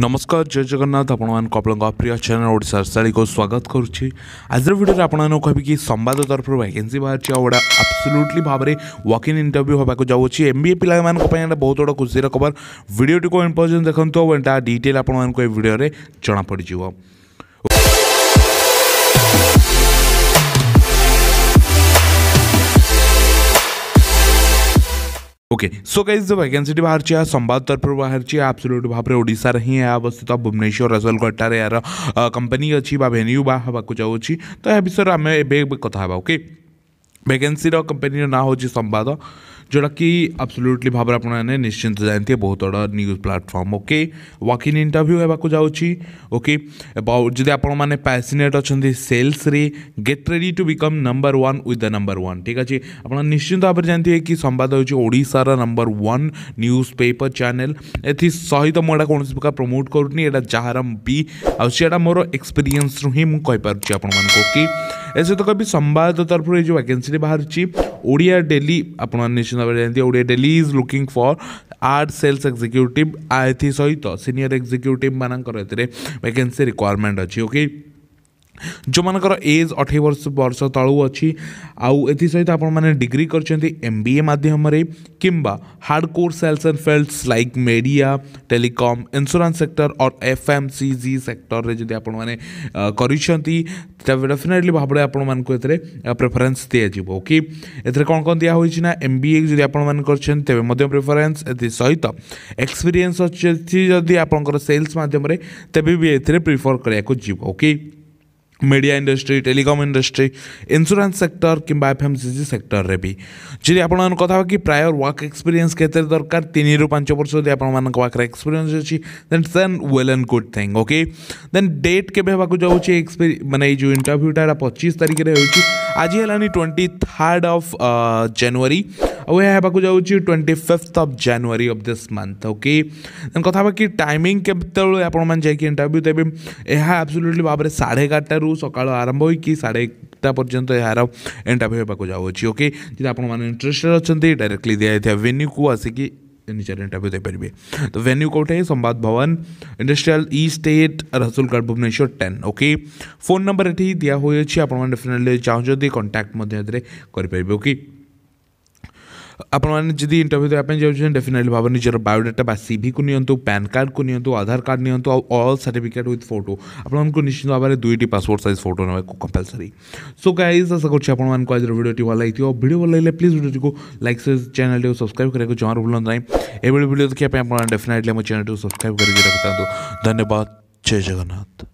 ନମସ୍କାର ଜୟ ଜଗନ୍ନାଥ ଆପଣମାନଙ୍କୁ ଆପଣଙ୍କ ପ୍ରିୟ ଚ୍ୟାନେଲ୍ ଓଡ଼ିଶା ଶାଳିକୁ ସ୍ୱାଗତ କରୁଛି ଆଜିର ଭିଡ଼ିଓରେ ଆପଣମାନଙ୍କୁ କହିବି କି ସମ୍ବାଦ ତରଫରୁ ଭ୍ୟାକେନ୍ସି ବାହାରିଛି ଆଉ ଗୋଟେ ଆବସଲ୍ୟୁଟଲି ଭାବରେ ୱାକ୍ ଇନ୍ ଇଣ୍ଟରଭ୍ୟୁ ହେବାକୁ ଯାଉଛି ଏମ୍ ବି ଏ ପିଲାମାନଙ୍କ ପାଇଁ ଏଇଟା ବହୁତ ଗୋଟେ ଖୁସିର ଖବର ଭିଡ଼ିଓଟିକୁ ଇମ୍ପୋର୍ଟାନ୍ସ ଦେଖନ୍ତୁ ଆଉ ଏଇଟା ଡିଟେଲ୍ ଆପଣମାନଙ୍କୁ ଏ ଭିଡ଼ିଓରେ ଜଣାପଡ଼ିଯିବ ओके सो गाइज वैकेंसी बाहर संवाद तरफ बाहर आब्सोल्यूट भाव में ओडार ही अवस्थित भुवनेश्वर रसलगटार यार कंपनी अच्छी भेन्यू को जाऊँगी तो यह विषय आम ए कथा ओके वैकेंसी कंपनी नाँ हूँ संवाद ଯେଉଁଟାକି ଆବସଲ୍ୟୁଟଲି ଭାବରେ ଆପଣମାନେ ନିଶ୍ଚିନ୍ତ ଜାଣିଥିବେ ବହୁତ ବଡ଼ news platform okay walking interview ହେବାକୁ ଯାଉଛି ଓକେ ଯଦି ଆପଣମାନେ ପ୍ୟାସିନେଟ୍ ଅଛନ୍ତି ସେଲ୍ସରେ get ready to become number one with the number one ଠିକ୍ ଅଛି ଆପଣ ନିଶ୍ଚିନ୍ତ ଭାବରେ ଜାଣିଥିବେ କି ସମ୍ବାଦ ହେଉଛି ଓଡ଼ିଶାର number one newspaper channel ଏଥିସହିତ ମୁଁ ଏଇଟା କୌଣସି ପ୍ରକାର ପ୍ରମୋଟ୍ କରୁନି ଏଇଟା ଯାହାର ବି ଆଉ ସେଇଟା ମୋର ଏକ୍ସପିରିଏନ୍ସରୁ ହିଁ ମୁଁ କହିପାରୁଛି ଆପଣମାନଙ୍କୁ କି ଏ ସହିତ କହିବି ସମ୍ବାଦ ତରଫରୁ ଏ ଯେଉଁ ଭ୍ୟାକେନ୍ସିଟି ବାହାରୁଛି ଓଡ଼ିଆ ଡେଲି ଆପଣମାନେ ନିଶ୍ଚିତ ଭାବରେ ଜାଣନ୍ତି Odia daily is looking for art sales executive ଏଥି ସହିତ ସିନିୟର ଏକ୍ଜିକ୍ୟୁଟିଭ୍ ମାନଙ୍କର ଏଥିରେ ଭ୍ୟାକେନ୍ସି ରିକ୍ୱାରମେଣ୍ଟ ଅଛି ଓକେ ଯେଉଁମାନଙ୍କର ଏଜ୍ ଅଠେଇ ବର୍ଷ ବର୍ଷ ତଳୁ ଅଛି ଆଉ ଏଥିସହିତ ଆପଣମାନେ ଡିଗ୍ରୀ କରିଛନ୍ତି ଏମ୍ ବି ଏ ମାଧ୍ୟମରେ କିମ୍ବା hard core sales and fields like media telecom insurance sector or F M C G ସେକ୍ଟରରେ ଯଦି ଆପଣମାନେ କରିଛନ୍ତି ତେବେ ଡେଫିନେଟଲି ଭାବରେ ଆପଣମାନଙ୍କୁ ଏଥିରେ ପ୍ରିଫରେନ୍ସ ଦିଆଯିବ ଓକେ ଏଥିରେ କ'ଣ କ'ଣ ଦିଆହେଉଛି ନା ଏମ୍ ବି ଏ ଯଦି ଆପଣମାନେ କରିଛନ୍ତି ତେବେ ମଧ୍ୟ ପ୍ରିଫରେନ୍ସ ଏଥିସହିତ ଏକ୍ସପିରିଏନ୍ସ ଅଛି ଯଦି ଆପଣଙ୍କର ସେଲ୍ସ ମାଧ୍ୟମରେ ତେବେ ବି ଏଥିରେ ପ୍ରିଫର କରିବାକୁ ଯିବ okay media industry telecom industry insurance sector କିମ୍ବା ଏଫ୍ ଏମ୍ ସି ଜି ସେକ୍ଟରରେ ବି ଯଦି ଆପଣମାନଙ୍କ କଥା ହେବା କି ପ୍ରାୟର୍ ୱାର୍କ ଏକ୍ସପିରିଏନ୍ସ କେତେ ଦରକାର ତିନିରୁ ପାଞ୍ଚ ବର୍ଷ ଯଦି ଆପଣମାନଙ୍କ ପାଖରେ ଏକ୍ସପିରିଏନ୍ସ ଅଛି then then well and good thing okay then date କେବେ ହେବାକୁ ଯାଉଛି ମାନେ ଏଇ ଯେଉଁ ଇଣ୍ଟରଭ୍ୟୁଟା ଏଇଟା ପଚିଶ ତାରିଖରେ ହେଉଛି ଆଜି ହେଲାଣି ଟ୍ୱେଣ୍ଟି ଥାର୍ଡ଼ ଅଫ୍ ଜାନୁଆରୀ ଆଉ ଏହା ହେବାକୁ ଯାଉଛି twenty fifth of January of this month okay then କଥା ହେବା କି ଟାଇମିଂ କେତେବେଳେ ଆପଣମାନେ ଯାଇକି ଇଣ୍ଟରଭ୍ୟୁ ଦେବେ ଏହା ଆବସୋଲ୍ୟୁଟଲି ଭାବରେ ସାଢ଼େ ଏଗାରଟାରୁ सका आरंभ हो साढ़े एकटा पर्यंत यार इंटरव्यू होगा जाऊँगी ओके आप इंटरेस्टेड अच्छे डायरेक्टली दिखाई है वेन्यू को आसिक निजर इंटरव्यू देपारे तो वेन्यू कौटे Sambad Bhavan industrial estate Rasulgarh Bhubaneswar ten okay phone number ये दिखाई हुई अच्छी आपफिनेटली चाहते कंटाक्ट करेंगे ओके ଆପଣମାନେ ଯଦି ଇଣ୍ଟରଭ୍ୟୁ ଦେବା ପାଇଁ ଯାଉଛନ୍ତି ଡେଫିନେଟଲି ଭାବେ ନିଜର ବାୟୋଡାଟା ବା ସିଭିକୁ ନିଅନ୍ତୁ ପ୍ୟାନ୍ କାର୍ଡ଼କୁ ନିଅନ୍ତୁ ଆଧାର କାର୍ଡ଼ ନିଅନ୍ତୁ ଆଉ ଅଲ୍ ସାର୍ଟିଫିକେଟ୍ ୱିଥ୍ ଫଟୋ ଆପଣମାନଙ୍କୁ ନିଶ୍ଚିତ ଭାବରେ ଦୁଇଟି ପାସପୋର୍ଟ ସାଇଜ୍ ଫଟୋ ନେବାକୁ କମ୍ପଲସରି ସୋ ଗାଇଜ୍ ଆଶା କରୁଛି ଆପଣମାନଙ୍କୁ ଆଜିର ଭିଡ଼ିଓଟି ଭଲ ଲାଗିଥିବ ଭିଡ଼ିଓ ଭଲ ଲାଗିଲେ ପ୍ଲିଜ୍ ଭିଡ଼ିଓଟିକୁ ଲାଇକ୍ ସେ ଚ୍ୟାନେଲ୍ଟିକୁ ସବସ୍କ୍ରାଇବ୍ କରିବାକୁ ଜମାରୁ ଭୁଲନ୍ତୁ ନାହିଁ ଏଭଳି ଭିଡ଼ିଓ ଦେଖିବା ପାଇଁ ଆପଣ ଡେଫିନେଟଲି ଆମ ଚ୍ୟାନେଲ୍ଟିକୁ ସବସ୍କ୍ରାଇବ୍ କରିକି ରଖିଥାନ୍ତୁ ଧନ୍ୟବାଦ ଜୟ ଜଗନ୍ନାଥ